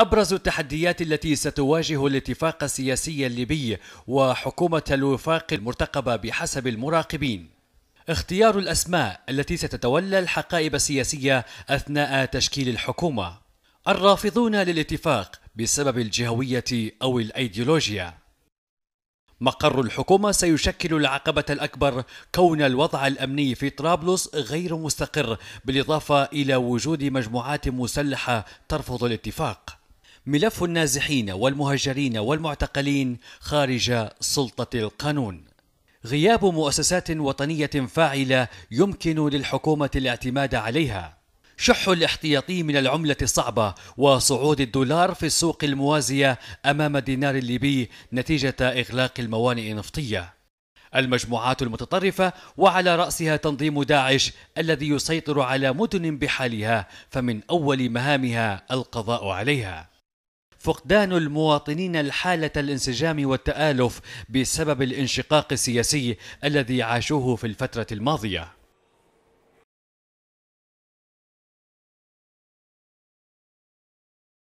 أبرز التحديات التي ستواجه الاتفاق السياسي الليبي وحكومة الوفاق المرتقبة بحسب المراقبين اختيار الأسماء التي ستتولى الحقائب السياسية أثناء تشكيل الحكومة الرافضون للاتفاق بسبب الجهوية أو الأيديولوجيا مقر الحكومة سيشكل العقبة الأكبر كون الوضع الأمني في طرابلس غير مستقر بالإضافة إلى وجود مجموعات مسلحة ترفض الاتفاق ملف النازحين والمهجرين والمعتقلين خارج سلطة القانون. غياب مؤسسات وطنية فاعلة يمكن للحكومة الاعتماد عليها. شح الاحتياطي من العملة الصعبة وصعود الدولار في السوق الموازية أمام الدينار الليبي نتيجة إغلاق الموانئ النفطية. المجموعات المتطرفة وعلى رأسها تنظيم داعش الذي يسيطر على مدن بحالها فمن أول مهامها القضاء عليها. فقدان المواطنين الحالة الانسجام والتآلف بسبب الانشقاق السياسي الذي عاشوه في الفترة الماضية